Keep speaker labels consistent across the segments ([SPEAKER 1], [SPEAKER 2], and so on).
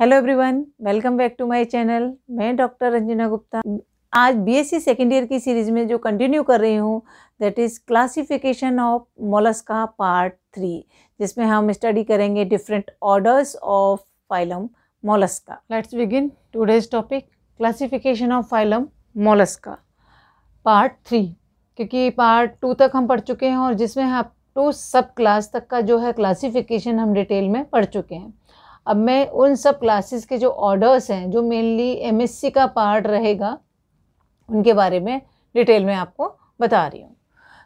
[SPEAKER 1] hello everyone welcome back to my channel मैं doctor Ranjana Gupta आज BSc second year की series में जो कंटिन्यू कर रही हूँ that is classification of Mollusca part three जिसमें हम स्टडी करेंगे different orders of phylum Mollusca let's begin today's topic classification of phylum Mollusca part three क्योंकि पार्ट टू तक हम पढ़ चुके हैं और जिसमें हम हाँ टू सब क्लास तक का जो है क्लासिफिकेशन हम डिटेल में पढ़ चुके हैं अब मैं उन सब क्लासेस के जो ऑर्डर्स हैं जो मेनली एम का पार्ट रहेगा उनके बारे में डिटेल में आपको बता रही हूँ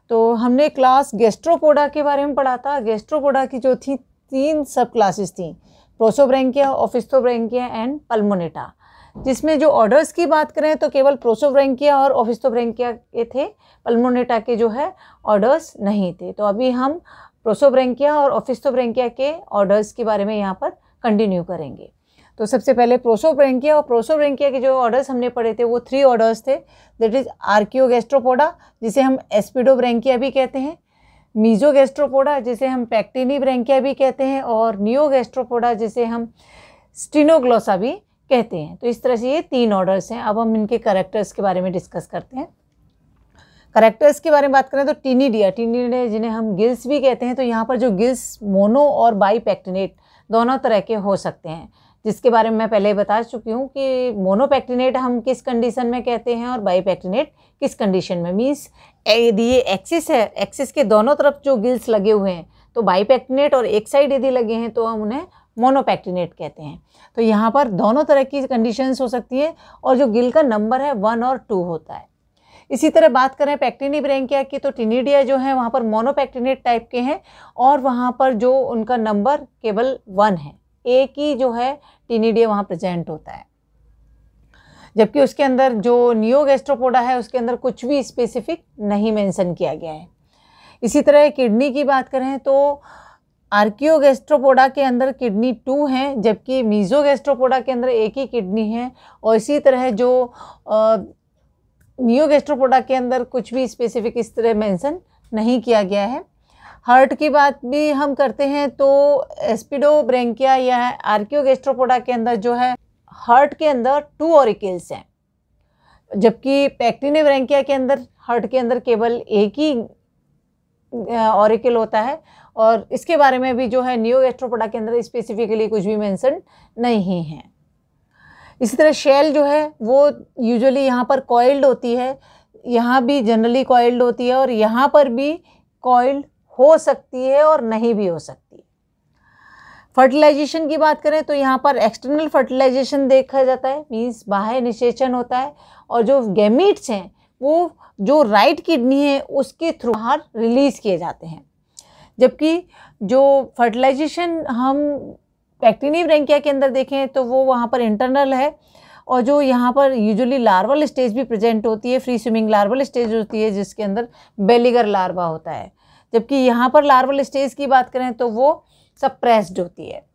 [SPEAKER 1] तो हमने क्लास गेस्ट्रोपोडा के बारे में पढ़ा था गेस्ट्रोपोडा की जो थी तीन सब क्लासेस थी प्रोसोब्रेंकिया ऑफिस्तोब्रेंकिया एंड पल्मोनेटा जिसमें जो ऑर्डर्स की बात करें तो केवल प्रोसोब्रेंकिया और ऑफिस्तोब्रेंकिया के थे पल्मोनेटा के जो है ऑर्डर्स नहीं थे तो अभी हम प्रोसोब्रेंकिया और ऑफिस्तोब्रेंकिया के ऑर्डर्स के बारे में यहाँ पर कंटिन्यू करेंगे तो सबसे पहले प्रोसोब्रेंकिया और प्रोसोब्रेंकिया के जो ऑर्डर्स हमने पढ़े थे वो थ्री ऑर्डर्स थे दैट इज आर्कियोगेस्ट्रोपोडा जिसे हम एस्पिडोब्रेंकिया भी कहते हैं मीजो गैस्ट्रोपोडा जिसे हम पैक्टिनी ब्रेंकिया भी कहते हैं और नियो गैस्ट्रोपोडा जिसे हम स्टिनोग्लोसा भी कहते हैं तो इस तरह से ये तीन ऑर्डर्स हैं अब हम इनके करेक्टर्स के बारे में डिस्कस करते हैं करेक्टर्स के बारे में बात करें तो टीनीडिया टीनीडिया जिन्हें हम गिल्स भी कहते हैं तो यहाँ पर जो गिल्स मोनो और बाईपैक्टिनेट दोनों तरह के हो सकते हैं जिसके बारे में मैं पहले बता चुकी हूँ कि मोनोपैक्टिनेट हम किस कंडीशन में कहते हैं और बाईपैक्टिनेट किस कंडीशन में मीन्स यदि ये एक्सिस है एक्सिस के दोनों तरफ जो गिल्स लगे हुए हैं तो बाईपैक्टिनेट और एक साइड यदि लगे हैं तो हम उन्हें मोनोपैक्टिनेट कहते हैं तो यहाँ पर दोनों तरह की कंडीशंस हो सकती हैं और जो गिल का नंबर है वन और टू होता है इसी तरह बात करें पैक्टिनी ब्रेंकिया की तो टिनीडिया जो है वहाँ पर मोनोपैक्टिनेट टाइप के हैं और वहाँ पर जो उनका नंबर केवल वन है एक ही जो है टिनीडिया वहाँ प्रेजेंट होता है जबकि उसके अंदर जो नियोगेस्ट्रोपोडा है उसके अंदर कुछ भी स्पेसिफिक नहीं मेंशन किया गया है इसी तरह किडनी की बात करें तो आर्कियोगेस्ट्रोपोडा के अंदर किडनी टू है जबकि मीजोगेस्ट्रोपोडा के अंदर एक ही किडनी है और इसी तरह जो न्यू गैस्ट्रोपोडा के अंदर कुछ भी स्पेसिफिक इस तरह मेंशन नहीं किया गया है हर्ट की बात भी हम करते हैं तो एस्पिडो ब्रेंकिया या आर्क्यो गैस्ट्रोपोडा के अंदर जो है हर्ट के अंदर टू ऑरिकल्स हैं जबकि पैक्टिने ब्रेंकिया के अंदर हर्ट के अंदर केवल एक ही ऑरिकल होता है और इसके बारे में भी जो है न्यू गैस्ट्रोपोडा के अंदर स्पेसिफिकली कुछ भी मेंशन नहीं है इसी तरह शेल जो है वो यूजुअली यहाँ पर कॉइल्ड होती है यहाँ भी जनरली कॉइल्ड होती है और यहाँ पर भी कॉइल्ड हो सकती है और नहीं भी हो सकती फर्टिलाइजेशन की बात करें तो यहाँ पर एक्सटर्नल फर्टिलाइजेशन देखा जाता है मीन्स बाह्य निषेचन होता है और जो गैमिट्स हैं वो जो राइट किडनी है उसके थ्रू बाहर रिलीज़ किए जाते हैं जबकि जो फर्टिलाइजेशन हम पैक्टिनिव रेंकिया के अंदर देखें तो वो वहाँ पर इंटरनल है और जो यहाँ पर यूजुअली लार्वल स्टेज भी प्रेजेंट होती है फ्री स्विमिंग लार्वल स्टेज होती है जिसके अंदर बेलीगर लार्वा होता है जबकि यहाँ पर लार्वल स्टेज की बात करें तो वो सप्रेस्ड होती है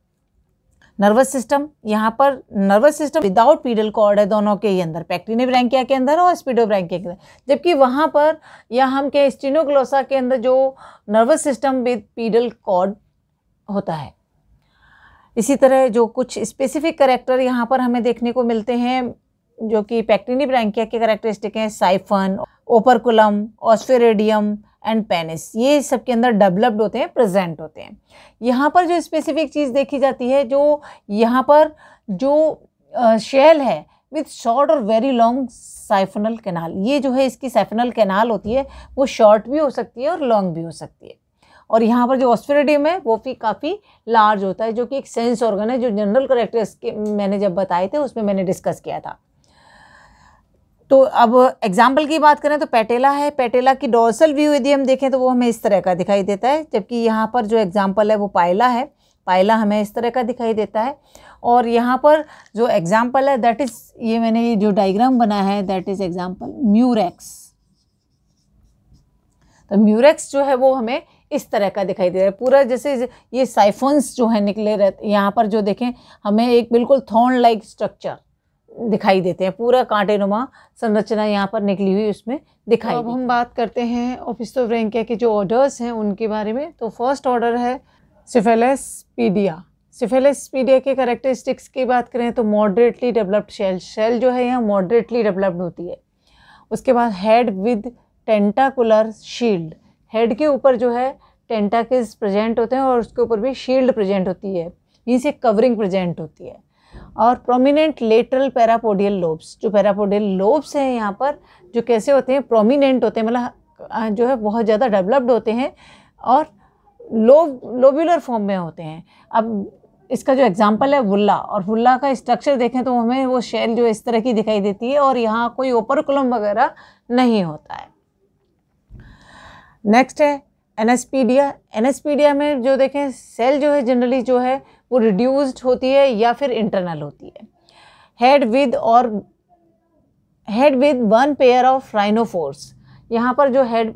[SPEAKER 1] नर्वस सिस्टम यहाँ पर nervous system without pedal cord है दोनों के ही अंदर पैक्टिनिव रैंकिया के अंदर और स्पीडो रैंकिया के अंदर जबकि वहाँ पर या हम के स्टिनोग्लोसा के अंदर जो nervous system with pedal cord होता है इसी तरह जो कुछ स्पेसिफिक करेक्टर यहाँ पर हमें देखने को मिलते हैं जो कि पैक्टिनी ब्रैंकिया के करेक्टरिस्टिक हैं siphon operculum osphradium and penis ये सब के अंदर डेवलप्ड होते हैं प्रेजेंट होते हैं यहाँ पर जो स्पेसिफिक चीज़ देखी जाती है जो यहाँ पर जो शेल है विथ शॉर्ट और वेरी लॉन्ग साइफनल कैनाल ये जो है इसकी साइफनल कैनाल होती है वो शॉर्ट भी हो सकती है और लॉन्ग भी हो सकती है और यहाँ पर जो ऑस्फेरेडियम है वो भी काफ़ी लार्ज होता है जो कि एक सेंस ऑर्गन है जो जनरल करेक्टर्स के मैंने जब बताए थे उसमें मैंने डिस्कस किया था तो अब एग्जाम्पल की बात करें तो पेटेला है पेटेला की डोर्सल व्यू यदि हम देखें तो वो हमें इस तरह का दिखाई देता है जबकि यहाँ पर जो एग्जाम्पल है वो पायला है पायला हमें इस तरह का दिखाई देता है और यहाँ पर जो एग्जाम्पल है दैट इज़ ये मैंने जो डाइग्राम बना है दैट इज़ एग्जाम्पल म्यूरेक्स तो म्यूरेक्स जो है वो हमें इस तरह का दिखाई दे रहा है पूरा जैसे ये साइफोन्स जो है निकले रहते यहाँ पर जो देखें हमें एक बिल्कुल थॉर्न लाइक स्ट्रक्चर दिखाई देते हैं पूरा कांटे नुमा संरचना यहाँ पर निकली हुई उसमें दिखाई तो अब हम बात करते हैं ऑफिस ऑफ रेंकिया के जो ऑर्डर्स हैं उनके बारे में तो फर्स्ट ऑर्डर है पीडिया सिफेलेसपीडिया पीडिया के करेक्टरिस्टिक्स की बात करें तो मॉडरेटली डेवलप्ड शेल शेल जो है यहाँ मॉडरेटली डेवलप्ड होती है उसके बाद head with tentacular shield head के ऊपर जो है टेंटाकिल्स प्रेजेंट होते हैं और उसके ऊपर भी शील्ड प्रेजेंट होती है मीन्स एक कवरिंग प्रेजेंट होती है और प्रोमिनेंट लेटरल पैरापोडियल लोब्स जो पैरापोडियल लोब्स हैं यहाँ पर जो कैसे होते हैं प्रोमिनेंट होते हैं मतलब जो है बहुत ज़्यादा डेवलप्ड होते हैं और लोब लोबुलर फॉर्म में होते हैं अब इसका जो एग्जाम्पल है वुल्ला और वुल्ला का स्ट्रक्चर देखें तो हमें वो शेल जो इस तरह की दिखाई देती है और यहाँ कोई ओपरकुलम वगैरह नहीं होता है नेक्स्ट है एनएसपीडिया एनएसपीडिया में जो देखें सेल जो है जनरली जो है वो रिड्यूस्ड होती है या फिर इंटरनल होती है हेड विद और head with one pair of rhinophores यहाँ पर जो हेड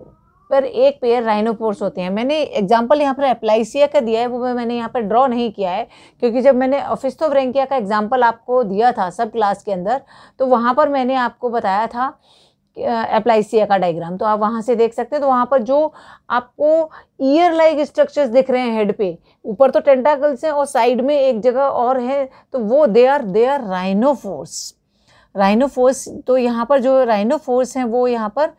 [SPEAKER 1] पर एक पेयर राइनोफोर्स होते हैं मैंने एग्जाम्पल यहाँ पर एप्लाइसिया का दिया है वो मैंने यहाँ पर ड्रॉ नहीं किया है क्योंकि जब मैंने ऑफिस्थोब्रेंकिया तो का एग्जाम्पल आपको दिया था सब क्लास के अंदर तो वहाँ पर मैंने आपको बताया था एप्लाइसिया का डायग्राम तो आप वहाँ से देख सकते हैं तो वहाँ पर जो आपको ईयर लाइक स्ट्रक्चर्स दिख रहे हैं हेड पे ऊपर तो टेंटाकल्स हैं और साइड में एक जगह और है तो वो दे आर दे आर राइनोफोर्स राइनोफोर्स तो यहाँ पर जो राइनोफोर्स हैं वो यहाँ पर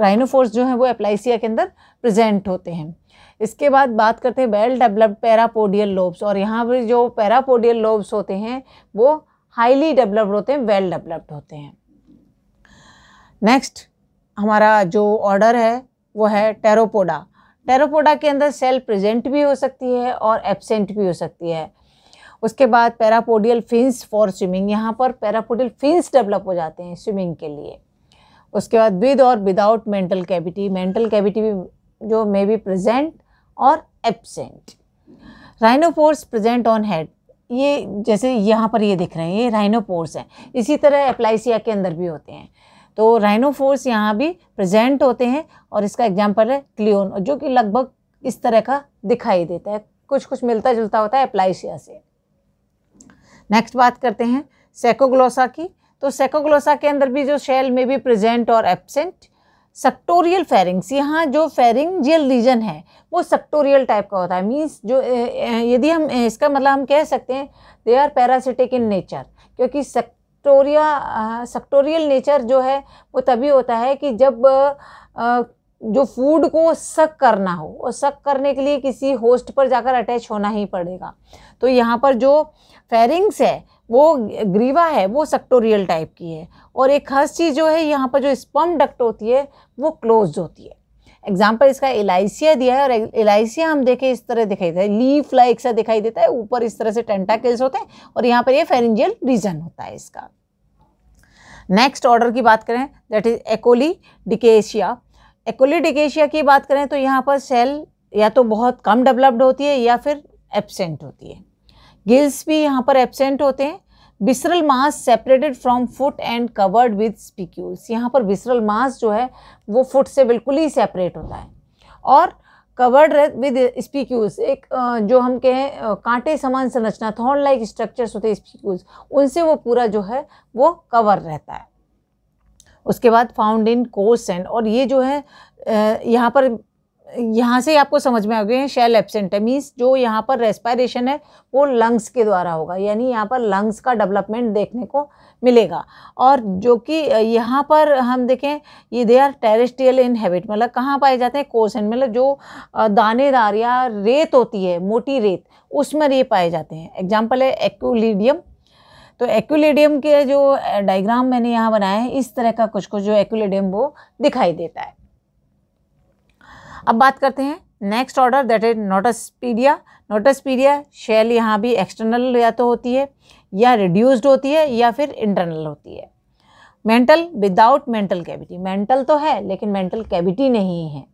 [SPEAKER 1] राइनोफोर्स जो है वो एप्लाइसिया के अंदर प्रेजेंट होते हैं इसके बाद बात करते हैं वेल डेवलप्ड पैरापोडियल लोब्स और यहाँ पर जो पैरापोडियल लोब्स होते हैं वो हाईली डेवलप्ड होते हैं वेल डेवलप्ड होते हैं नेक्स्ट हमारा जो ऑर्डर है वो है टेरोपोडा टेरोपोडा के अंदर सेल प्रेजेंट भी हो सकती है और एबसेंट भी हो सकती है उसके बाद पैरापोडियल फिंस फॉर स्विमिंग यहाँ पर पैरापोडियल फिंस डेवलप हो जाते हैं स्विमिंग के लिए उसके बाद विद और without mantle cavity mantle cavity भी जो मे बी प्रेजेंट और absent rhinophores present on head ये जैसे यहाँ पर ये दिख रहे हैं ये राइनोपोर्स हैं इसी तरह एप्लाइसिया के अंदर भी होते हैं तो राइनोफोर्स यहाँ भी प्रेजेंट होते हैं और इसका एग्जाम्पल है क्लियोन जो कि लगभग इस तरह का दिखाई देता है कुछ कुछ मिलता जुलता होता है एप्लाइशिया से नेक्स्ट बात करते हैं सेकोग्लोसा की तो सेकोग्लोसा के अंदर भी जो शेल में भी प्रेजेंट और एबसेंट सक्टोरियल फेरिंग्स यहाँ जो फेरिंगजियल रीजन है वो सक्टोरियल टाइप का होता है मीन्स जो यदि हम इसका मतलब हम कह सकते हैं they are parasitic in nature क्योंकि सक सेक्टोरिया सेक्टोरियल नेचर जो है वो तभी होता है कि जब आ, जो फूड को सक करना हो और सक करने के लिए किसी होस्ट पर जाकर अटैच होना ही पड़ेगा तो यहाँ पर जो फेरिंग्स है वो ग्रीवा है वो सेक्टोरियल टाइप की है और एक खास चीज़ जो है यहाँ पर जो स्पम डक्ट होती है वो क्लोज होती है एग्जाम्पल इसका एलाइसिया दिया है और एलाइसिया हम देखें इस तरह दिखाई देता है लीफ लाइक सा दिखाई देता है ऊपर इस तरह से टेंटाकिल्स होते हैं और यहाँ पर ये फेरेंजियल रीजन होता है इसका नेक्स्ट ऑर्डर की बात करें दैट इज एकोली डिकेशिया एकोली डिकेशिया की बात करें तो यहाँ पर सेल या तो बहुत कम डेवलप्ड होती है या फिर एबसेंट होती है गिल्स भी यहाँ पर एबसेंट होते हैं visceral mass separated from foot and covered with spicules यहाँ पर बिसरल मास जो है वो फुट से बिल्कुल ही सेपरेट होता है और कवर्ड विद स्पीक्यूल्स एक जो हम कहें कांटे समान संरचना थॉर्न लाइक स्ट्रक्चर्स होते हैं स्पीक्यूल्स उनसे वो पूरा जो है वो कवर रहता है उसके बाद फाउंड इन एंड और ये जो है यहाँ पर यहाँ से आपको समझ में आ गए हैं शेल एबसेंट है मीन्स जो यहाँ पर रेस्पायरेशन है वो लंग्स के द्वारा होगा यानी यहाँ पर लंग्स का डेवलपमेंट देखने को मिलेगा और जो कि यहाँ पर हम देखें ये they are terrestrial in habit मतलब कहाँ पाए जाते हैं कोसन मतलब जो दानेदार या रेत होती है मोटी रेत उसमें ये पाए जाते हैं एग्जाम्पल है एक्लीडियम तो एक्यूलेडियम के जो डायग्राम मैंने यहाँ बनाया है इस तरह का कुछ कुछ जो एक्लेडियम वो दिखाई देता है अब बात करते हैं next order that is Notaspidea Notaspidea shell यहाँ भी एक्सटर्नल या तो होती है या रिड्यूस्ड होती है या फिर इंटरनल होती है mantle without mantle cavity mantle तो है लेकिन मेंटल कैविटी नहीं है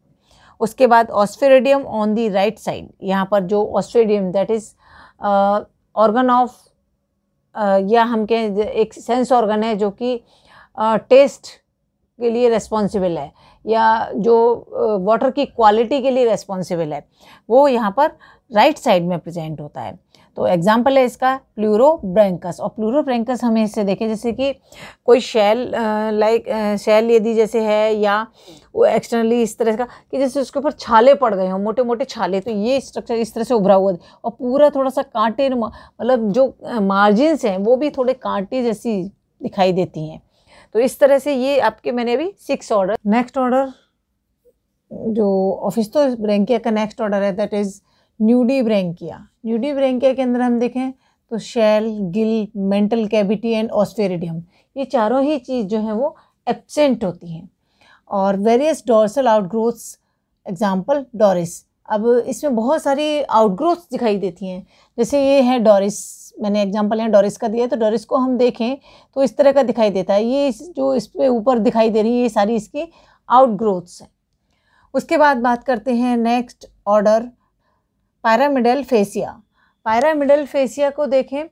[SPEAKER 1] उसके बाद osphradium on the right side यहाँ पर जो osphradium that is organ of या हम कहें एक सेंस ऑर्गन है जो कि टेस्ट के लिए रेस्पॉन्सिबल है या जो वाटर की क्वालिटी के लिए रेस्पॉन्सिबल है वो यहाँ पर राइट साइड में प्रेजेंट होता है तो एग्जाम्पल है इसका प्लूरोब्रैंकस और प्लूरोब्रैंकस हमें इससे देखें जैसे कि कोई शेल लाइक शेल यदि जैसे है या वो एक्सटर्नली इस तरह का कि जैसे उसके ऊपर छाले पड़ गए हों मोटे मोटे छाले तो ये स्ट्रक्चर इस तरह से उभरा हुआ और पूरा थोड़ा सा कांटे मतलब जो मार्जिनस हैं वो भी थोड़े कांटे जैसी दिखाई देती हैं तो इस तरह से ये आपके मैंने अभी सिक्स ऑर्डर नेक्स्ट ऑर्डर जो ऑफिस तो ब्रेंकिया का नेक्स्ट ऑर्डर है that is Nudibranchia Nudibranchia के अंदर हम देखें तो shell gill mantle cavity and osphradium ये चारों ही चीज़ जो है वो एबसेंट होती हैं और various dorsal outgrowths example Doris अब इसमें बहुत सारी आउटग्रोथ दिखाई देती हैं जैसे ये है डॉरिस मैंने एग्जांपल यहाँ डोरिस का दिया है तो डोरिस को हम देखें तो इस तरह का दिखाई देता है ये जो इस पर ऊपर दिखाई दे रही है ये सारी इसकी आउटग्रोथ्स हैं उसके बाद बात करते हैं next order Pyramidellacea Pyramidellacea को देखें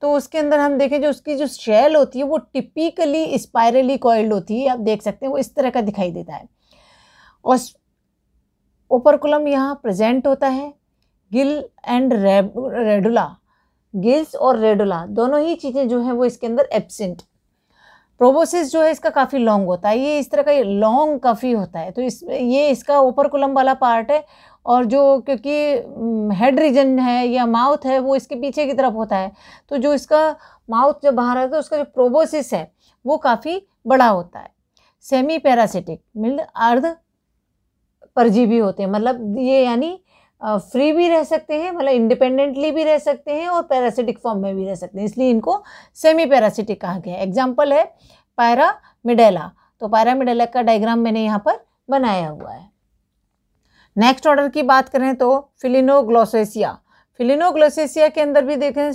[SPEAKER 1] तो उसके अंदर हम देखें जो उसकी जो शेल होती है वो टिपिकली स्पायरली कॉइल्ड होती है आप देख सकते हैं वो इस तरह का दिखाई देता है और ओपरकुलम यहाँ प्रेजेंट होता है गिल एंड रेडुला गिल्स और रेडुला दोनों ही चीज़ें जो हैं वो इसके अंदर एबसेंट प्रोबोसिस जो है इसका काफ़ी लॉन्ग होता है ये इस तरह का लॉन्ग काफ़ी होता है तो इस ये इसका ओपर कुलम वाला पार्ट है और जो क्योंकि हेड रीजन है या माउथ है वो इसके पीछे की तरफ होता है तो जो इसका माउथ जब बाहर आता है तो उसका जो प्रोबोसिस है वो काफ़ी बड़ा होता है सेमी पैरासिटिक मिल अर्ध परजीवी होते हैं मतलब ये यानी फ्री भी रह सकते हैं मतलब इंडिपेंडेंटली भी रह सकते हैं और पैरासिटिक फॉर्म में भी रह सकते हैं इसलिए इनको सेमी पैरासिटिक कहा गया एग्जाम्पल है पैरामिडेला तो पैरामिडेला का डायग्राम मैंने यहाँ पर बनाया हुआ है नेक्स्ट ऑर्डर की बात करें तो फिलिनोग्लोसेसिया फिलिनोग्लोसेसिया के अंदर भी देखें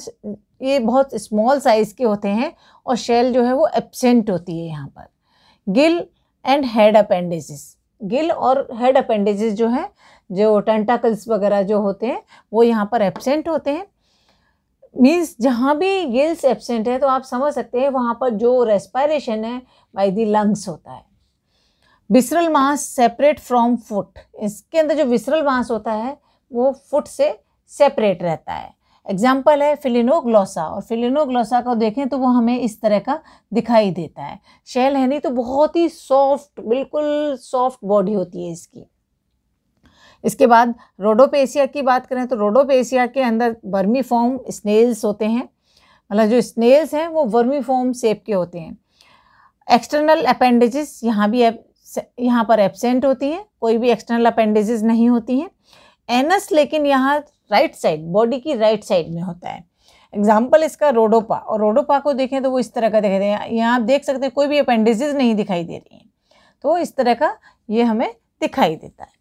[SPEAKER 1] ये बहुत स्मॉल साइज़ के होते हैं और शेल जो है वो एबसेंट होती है यहाँ पर gill and head appendices gill और हेड अपेंडेजेस जो हैं जो टेंटाकल्स वगैरह जो होते हैं वो यहाँ पर एबसेंट होते हैं मीन्स जहाँ भी गिल्स एबसेंट है तो आप समझ सकते हैं वहाँ पर जो रेस्पायरेशन है बाई दी लंग्स होता है visceral mass separate from foot इसके अंदर जो विसरल मास होता है वो फुट से सेपरेट रहता है एग्जाम्पल है फिलिनोग्लोसा और फिलिनोग्लोसा को देखें तो वो हमें इस तरह का दिखाई देता है शेल हैनी तो बहुत ही सॉफ्ट बिल्कुल सॉफ्ट बॉडी होती है इसकी इसके बाद रोडोपेशिया की बात करें तो रोडोपेशिया के अंदर वर्मी फॉर्म स्नेल्स होते हैं मतलब जो स्नेल्स हैं वो वर्मी फॉर्म सेप के होते हैं एक्सटर्नल अपेंडेजेस यहाँ भी यहाँ पर एबसेंट होती हैं कोई भी एक्सटर्नल अपेंडेजेस नहीं होती हैं एनस लेकिन यहाँ राइट साइड बॉडी की राइट साइड में होता है एग्जाम्पल इसका रोडोपा और रोडोपा को देखें तो वो इस तरह का दिखाई दे यहाँ आप देख सकते हैं कोई भी अपेंडिजेज नहीं दिखाई दे रही हैं तो इस तरह का ये हमें दिखाई देता है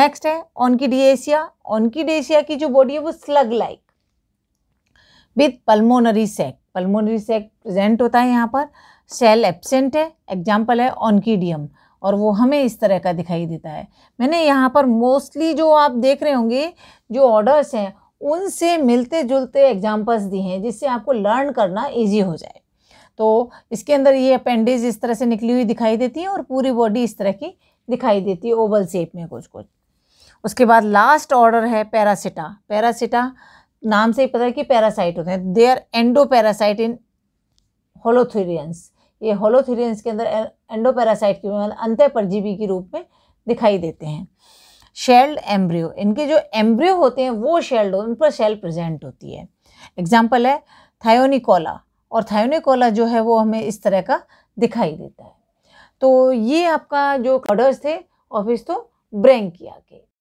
[SPEAKER 1] नेक्स्ट है ऑनकीडिएशिया ऑनकीडिएशिया की जो बॉडी है वो slug like with pulmonary sac pulmonary sac present होता है यहाँ पर सेल एब्सेंट है एग्जाम्पल है ऑनकीडियम और वो हमें इस तरह का दिखाई देता है मैंने यहाँ पर मोस्टली जो आप देख रहे होंगे जो ऑर्डर्स हैं उनसे मिलते जुलते एग्जाम्पल्स दिए हैं जिससे आपको लर्न करना ईजी हो जाए तो इसके अंदर ये अपेंडेज इस तरह से निकली हुई दिखाई देती है और पूरी बॉडी इस तरह की दिखाई देती है ओवल शेप में कुछ कुछ उसके बाद लास्ट ऑर्डर है पैरासिटा पैरासिटा नाम से ही पता है कि पैरासाइट होते हैं or endoparasite in holothurians ये होलोथीरियंस के अंदर एंडोपैरासाइट के मतलब अंत परजीवी के रूप में दिखाई देते हैं शेल्ड एम्ब्रियो इनके जो एम्ब्रियो होते हैं वो शेल्ड उन पर शेल प्रेजेंट होती है एग्जाम्पल है थायोनिकोला और थायोनिकोला जो है वो हमें इस तरह का दिखाई देता है तो ये आपका जो ऑर्डर्स थे ऑफिस तो ब्रेंग किया के